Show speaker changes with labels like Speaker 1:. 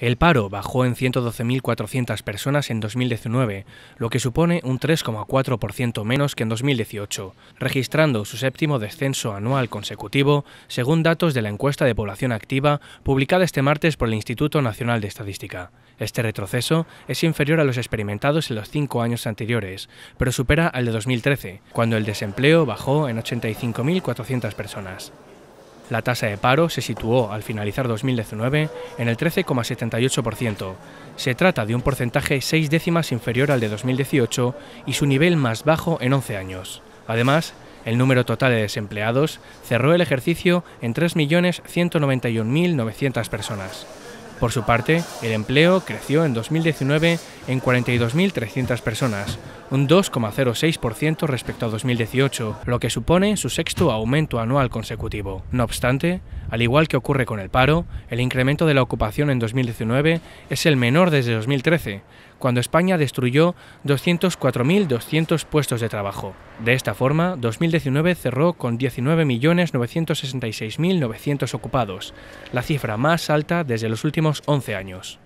Speaker 1: El paro bajó en 112.400 personas en 2019, lo que supone un 3,4% menos que en 2018, registrando su séptimo descenso anual consecutivo, según datos de la encuesta de población activa publicada este martes por el Instituto Nacional de Estadística. Este retroceso es inferior a los experimentados en los cinco años anteriores, pero supera al de 2013, cuando el desempleo bajó en 85.400 personas. La tasa de paro se situó al finalizar 2019 en el 13,78%. Se trata de un porcentaje seis décimas inferior al de 2018 y su nivel más bajo en 11 años. Además, el número total de desempleados cerró el ejercicio en 3.191.900 personas. Por su parte, el empleo creció en 2019 en 42.300 personas, un 2,06% respecto a 2018, lo que supone su sexto aumento anual consecutivo. No obstante, al igual que ocurre con el paro, el incremento de la ocupación en 2019 es el menor desde 2013, cuando España destruyó 204.200 puestos de trabajo. De esta forma, 2019 cerró con 19.966.900 ocupados, la cifra más alta desde los últimos 11 años.